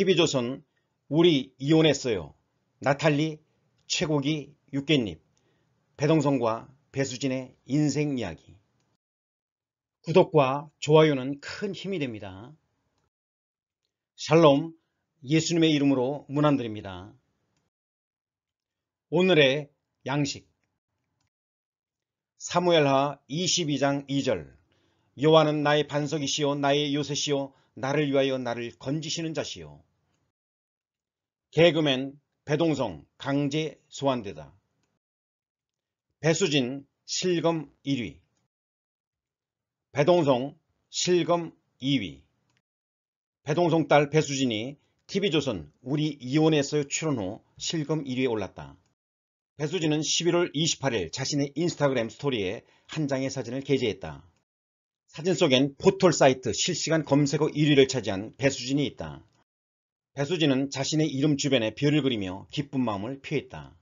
TV조선 우리 이혼했어요. 나탈리 최고기 육개잎 배동성과 배수진의 인생 이야기 구독과 좋아요는 큰 힘이 됩니다. 샬롬 예수님의 이름으로 문안드립니다. 오늘의 양식 사무엘하 22장 2절 요호와는 나의 반석이시요 나의 요새시요 나를 위하여 나를 건지시는 자시요 개그맨 배동성 강제 소환되다. 배수진 실검 1위 배동성 실검 2위 배동성 딸 배수진이 TV조선 우리 이혼에서요 출연 후 실검 1위에 올랐다. 배수진은 11월 28일 자신의 인스타그램 스토리에 한 장의 사진을 게재했다. 사진 속엔 포털 사이트 실시간 검색어 1위를 차지한 배수진이 있다. 배수진은 자신의 이름 주변에 별을 그리며 기쁜 마음을 표했다.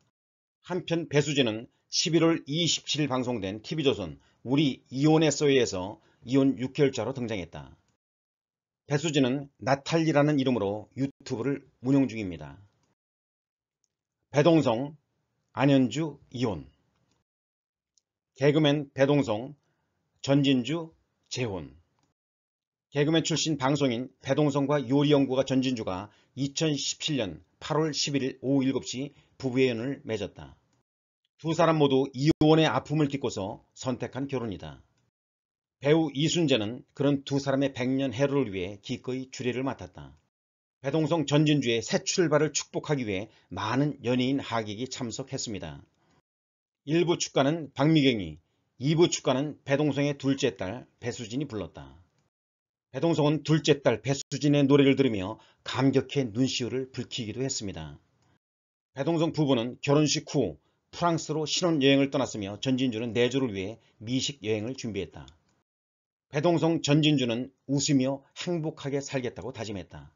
한편 배수진은 11월 27일 방송된 TV조선 우리 이혼의소위에서 이혼 6개월차로 등장했다. 배수진은 나탈리라는 이름으로 유튜브를 운영 중입니다. 배동성, 안현주 이혼 개그맨 배동성, 전진주 재혼 개그맨 출신 방송인 배동성과 요리연구가 전진주가 2017년 8월 11일 오후 7시 부부의 연을 맺었다. 두 사람 모두 이혼의 아픔을 딛고서 선택한 결혼이다. 배우 이순재는 그런 두 사람의 백년 해로를 위해 기꺼이 주례를 맡았다. 배동성 전진주의 새 출발을 축복하기 위해 많은 연예인 하객이 참석했습니다. 1부 축가는 박미경이, 2부 축가는 배동성의 둘째 딸 배수진이 불렀다. 배동성은 둘째 딸 배수진의 노래를 들으며 감격해 눈시울을 붉히기도 했습니다. 배동성 부부는 결혼식 후 프랑스로 신혼여행을 떠났으며 전진주는 내조를 네 위해 미식여행을 준비했다. 배동성 전진주는 웃으며 행복하게 살겠다고 다짐했다.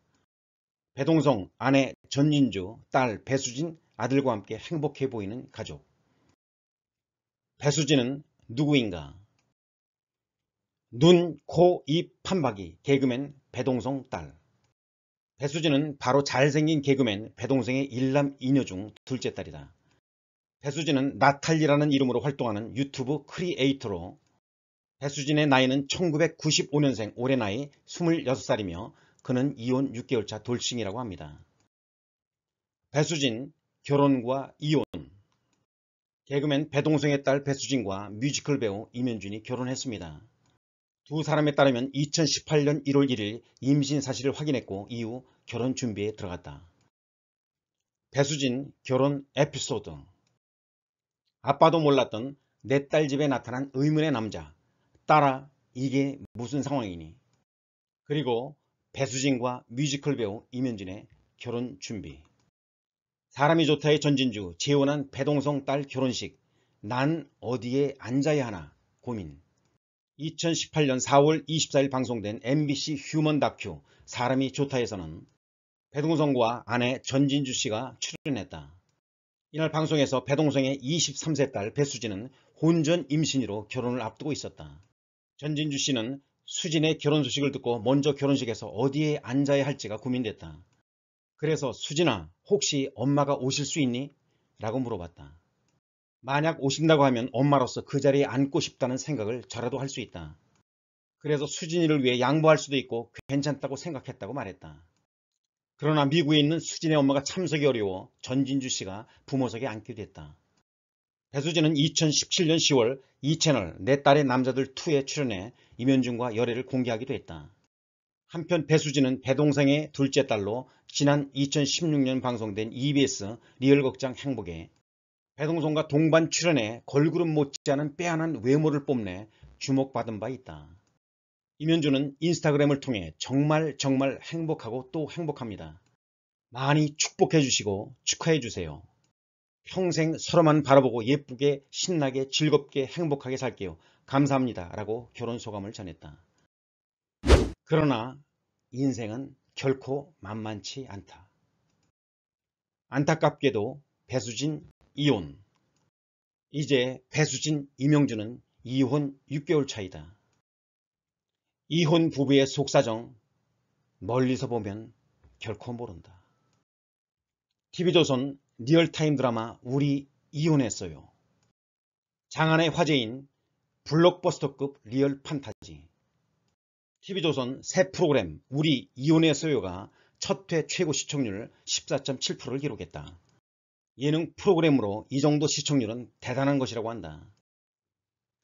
배동성, 아내 전진주, 딸 배수진, 아들과 함께 행복해 보이는 가족. 배수진은 누구인가? 눈, 코, 입, 판박이 개그맨 배동성 딸 배수진은 바로 잘생긴 개그맨 배동성의 일남 이녀 중 둘째 딸이다. 배수진은 나탈리라는 이름으로 활동하는 유튜브 크리에이터로 배수진의 나이는 1995년생 올해 나이 26살이며 그는 이혼 6개월차 돌싱이라고 합니다. 배수진 결혼과 이혼 개그맨 배동성의 딸 배수진과 뮤지컬 배우 임현준이 결혼했습니다. 두 사람에 따르면 2018년 1월 1일 임신 사실을 확인했고 이후 결혼 준비에 들어갔다. 배수진 결혼 에피소드 아빠도 몰랐던 내 딸 집에 나타난 의문의 남자 따라 이게 무슨 상황이니 그리고 배수진과 뮤지컬 배우 임현진의 결혼 준비 사람이 좋다의 전진주 재혼한 배동성 딸 결혼식 난 어디에 앉아야 하나 고민 2018년 4월 24일 방송된 MBC 휴먼 다큐 사람이 좋다에서는 배동성과 아내 전진주 씨가 출연했다. 이날 방송에서 배동성의 23세 딸 배수진은 혼전 임신으로 결혼을 앞두고 있었다. 전진주 씨는 수진의 결혼 소식을 듣고 먼저 결혼식에서 어디에 앉아야 할지가 고민됐다. 그래서 수진아 혹시 엄마가 오실 수 있니? 라고 물어봤다. 만약 오신다고 하면 엄마로서 그 자리에 앉고 싶다는 생각을 저라도 할 수 있다. 그래서 수진이를 위해 양보할 수도 있고 괜찮다고 생각했다고 말했다. 그러나 미국에 있는 수진의 엄마가 참석이 어려워 전진주 씨가 부모석에 앉게 됐다. 배수진은 2017년 10월 이채널내 딸의 남자들 2에 출연해 임현중과 열애를 공개하기도 했다. 한편 배수진은 배동생의 둘째 딸로 지난 2016년 방송된 EBS 리얼극장 행복에 배동성과 동반 출연해 걸그룹 못지않은 빼어난 외모를 뽐내 주목받은 바 있다. 임현주는 인스타그램을 통해 정말 정말 행복하고 또 행복합니다. 많이 축복해 주시고 축하해 주세요. 평생 서로만 바라보고 예쁘게 신나게 즐겁게 행복하게 살게요. 감사합니다. 라고 결혼 소감을 전했다. 그러나 인생은 결코 만만치 않다. 안타깝게도 배수진 이혼 이제 배수진, 이명준은 이혼 6개월 차이다. 이혼 부부의 속사정 멀리서 보면 결코 모른다. TV조선 리얼타임 드라마 우리 이혼했어요. 장안의 화제인 블록버스터급 리얼 판타지. TV조선 새 프로그램 우리 이혼했어요가 첫 회 최고 시청률 14.7%를 기록했다. 예능 프로그램으로 이 정도 시청률은 대단한 것이라고 한다.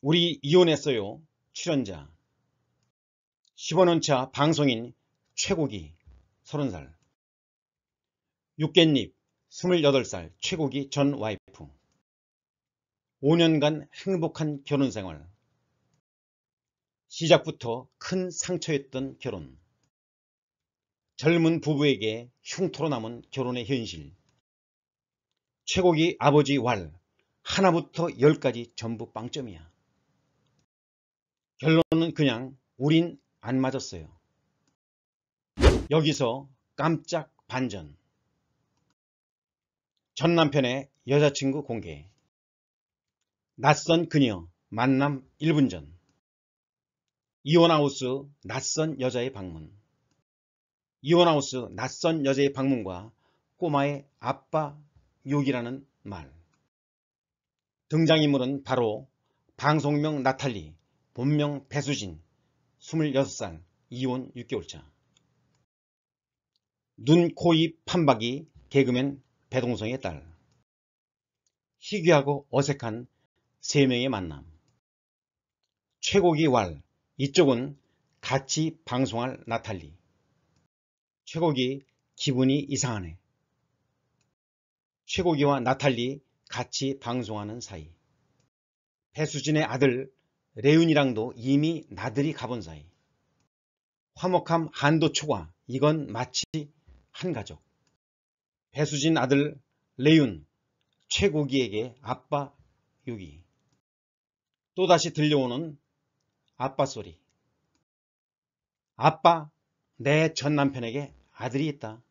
우리 이혼했어요. 출연자 1 5년차 방송인 최고기 30살 육갯잎 28살 최고기 전 와이프 5년간 행복한 결혼생활 시작부터 큰 상처였던 결혼 젊은 부부에게 흉터로 남은 결혼의 현실 최고기 아버지 왈 하나부터 열까지 전부 빵점이야. 결론은 그냥 우린 안 맞았어요. 여기서 깜짝 반전 전 남편의 여자친구 공개 낯선 그녀 만남 1분 전 이혼하우스 낯선 여자의 방문 이혼하우스 낯선 여자의 방문과 꼬마의 아빠 욕이라는 말. 등장인물은 바로 방송명 나탈리, 본명 배수진, 26살, 이혼 6개월차. 눈, 코, 입, 판박이 개그맨 배동성의 딸. 희귀하고 어색한 세 명의 만남. 최고기 왈, 이쪽은 같이 방송할 나탈리. 최고기 기분이 이상하네. 최고기와 나탈리 같이 방송하는 사이 배수진의 아들 레윤이랑도 이미 나들이 가본 사이 화목함 한도 초과 이건 마치 한 가족 배수진 아들 레윤 최고기에게 아빠 유기 또다시 들려오는 아빠 소리 아빠 내 전남편에게 아들이 있다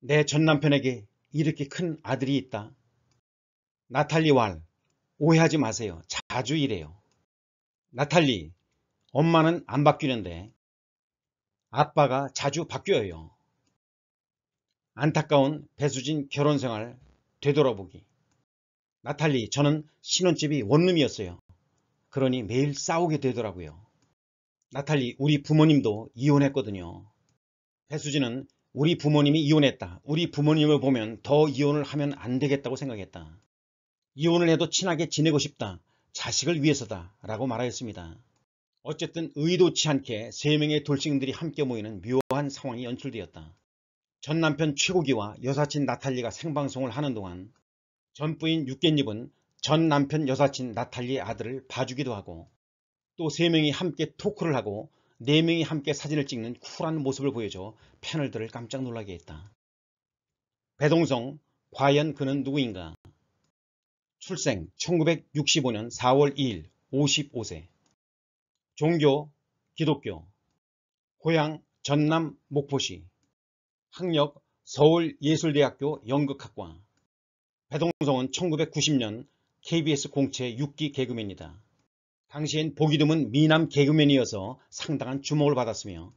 내 전남편에게 이렇게 큰 아들이 있다. 나탈리 왈, 오해하지 마세요. 자주 이래요. 나탈리, 엄마는 안 바뀌는데 아빠가 자주 바뀌어요. 안타까운 배수진 결혼생활 되돌아보기. 나탈리, 저는 신혼집이 원룸이었어요. 그러니 매일 싸우게 되더라고요. 나탈리, 우리 부모님도 이혼했거든요. 배수진은 우리 부모님이 이혼했다. 우리 부모님을 보면 더 이혼을 하면 안 되겠다고 생각했다. 이혼을 해도 친하게 지내고 싶다. 자식을 위해서다. 라고 말하였습니다. 어쨌든 의도치 않게 세명의 돌싱들이 함께 모이는 묘한 상황이 연출되었다. 전 남편 최고기와 여사친 나탈리가 생방송을 하는 동안 전 부인 육개잎은 전 남편 여사친 나탈리 의 아들을 봐주기도 하고 또 세명이 함께 토크를 하고 네 명이 함께 사진을 찍는 쿨한 모습을 보여줘 패널들을 깜짝 놀라게 했다. 배동성, 과연 그는 누구인가? 출생 1965년 4월 2일 55세 종교 기독교 고향 전남 목포시 학력 서울예술대학교 연극학과 배동성은 1990년 KBS 공채 6기 개그맨이다. 당시엔 보기 드문 미남 개그맨이어서 상당한 주목을 받았으며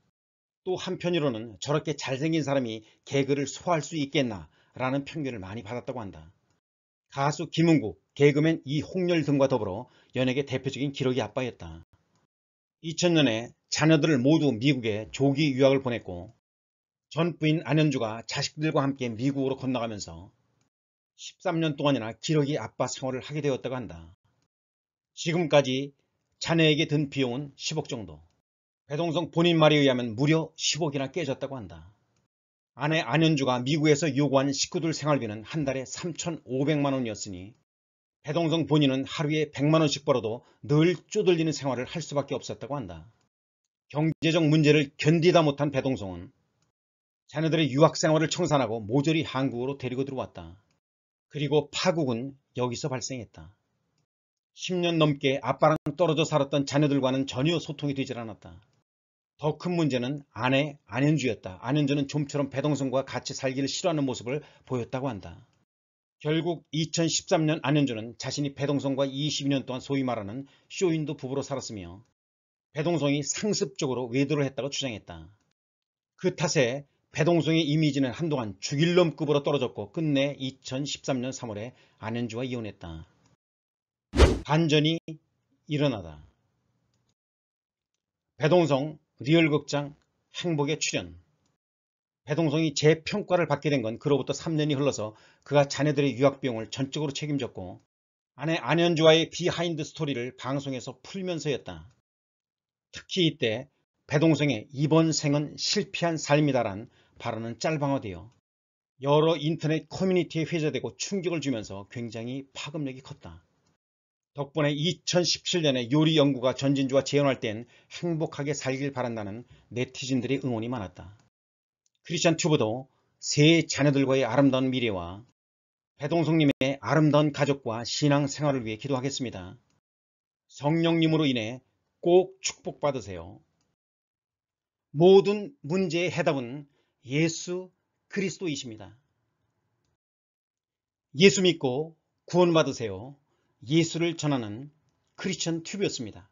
또 한편으로는 저렇게 잘생긴 사람이 개그를 소화할 수 있겠나 라는 편견을 많이 받았다고 한다. 가수 김은국, 개그맨 이홍렬 등과 더불어 연예계 대표적인 기록이 아빠였다. 2000년에 자녀들을 모두 미국에 조기 유학을 보냈고 전 부인 안현주가 자식들과 함께 미국으로 건너가면서 13년 동안이나 기러기 아빠 생활을 하게 되었다고 한다. 지금까지 자네에게 든 비용은 10억 정도. 배동성 본인 말에 의하면 무려 10억이나 깨졌다고 한다. 아내 안현주가 미국에서 요구한 식구들 생활비는 한 달에 3,500만 원이었으니 배동성 본인은 하루에 100만 원씩 벌어도 늘 쪼들리는 생활을 할 수밖에 없었다고 한다. 경제적 문제를 견디다 못한 배동성은 자녀들의 유학 생활을 청산하고 모조리 한국으로 데리고 들어왔다. 그리고 파국은 여기서 발생했다. 10년 넘게 아빠랑 떨어져 살았던 자녀들과는 전혀 소통이 되질 않았다. 더 큰 문제는 아내 안현주였다. 안현주는 좀처럼 배동성과 같이 살기를 싫어하는 모습을 보였다고 한다. 결국 2013년 안현주는 자신이 배동성과 22년 동안 소위 말하는 쇼인도 부부로 살았으며 배동성이 상습적으로 외도를 했다고 주장했다. 그 탓에 배동성의 이미지는 한동안 죽일놈급으로 떨어졌고 끝내 2013년 3월에 안현주와 이혼했다. 반전이 일어나다. 배동성 리얼극장 행복의 출연 배동성이 재평가를 받게 된 건 그로부터 3년이 흘러서 그가 자녀들의 유학비용을 전적으로 책임졌고 아내 안현주와의 비하인드 스토리를 방송에서 풀면서였다. 특히 이때 배동성의 이번 생은 실패한 삶이다란 발언은 짤방화되어 여러 인터넷 커뮤니티에 회자되고 충격을 주면서 굉장히 파급력이 컸다. 덕분에 2017년에 요리 연구가 전진주와 재연할땐 행복하게 살길 바란다는 네티즌들의 응원이 많았다. 크리스찬 튜브도 세 자녀들과의 아름다운 미래와 배동성님의 아름다운 가족과 신앙 생활을 위해 기도하겠습니다. 성령님으로 인해 꼭 축복받으세요. 모든 문제의 해답은 예수 그리스도이십니다. 예수 믿고 구원받으세요. 예수를 전하는 크리스천 튜브였습니다.